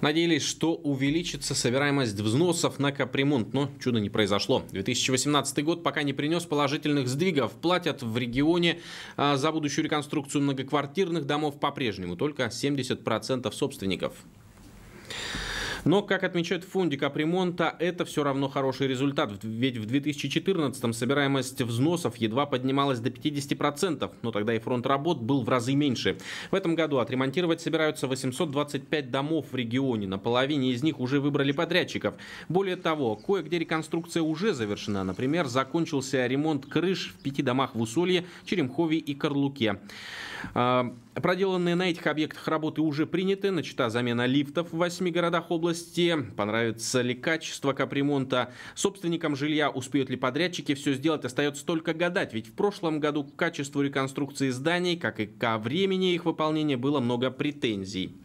Надеялись, что увеличится собираемость взносов на капремонт, но чуда не произошло. 2018 год пока не принес положительных сдвигов. Платят в регионе а, за будущую реконструкцию многоквартирных домов по-прежнему только 70% собственников. Но, как отмечают в фонде капремонта, это все равно хороший результат, ведь в 2014-м собираемость взносов едва поднималась до 50%, но тогда и фронт работ был в разы меньше. В этом году отремонтировать собираются 825 домов в регионе, на половине из них уже выбрали подрядчиков. Более того, кое-где реконструкция уже завершена, например, закончился ремонт крыш в пяти домах в Усолье, Черемхове и Карлуке. А, проделанные на этих объектах работы уже приняты, начата замена лифтов в восьми городах области, области, понравится ли качество капремонта, собственникам жилья успеют ли подрядчики все сделать, остается только гадать, ведь в прошлом году к качеству реконструкции зданий, как и ко времени их выполнения, было много претензий.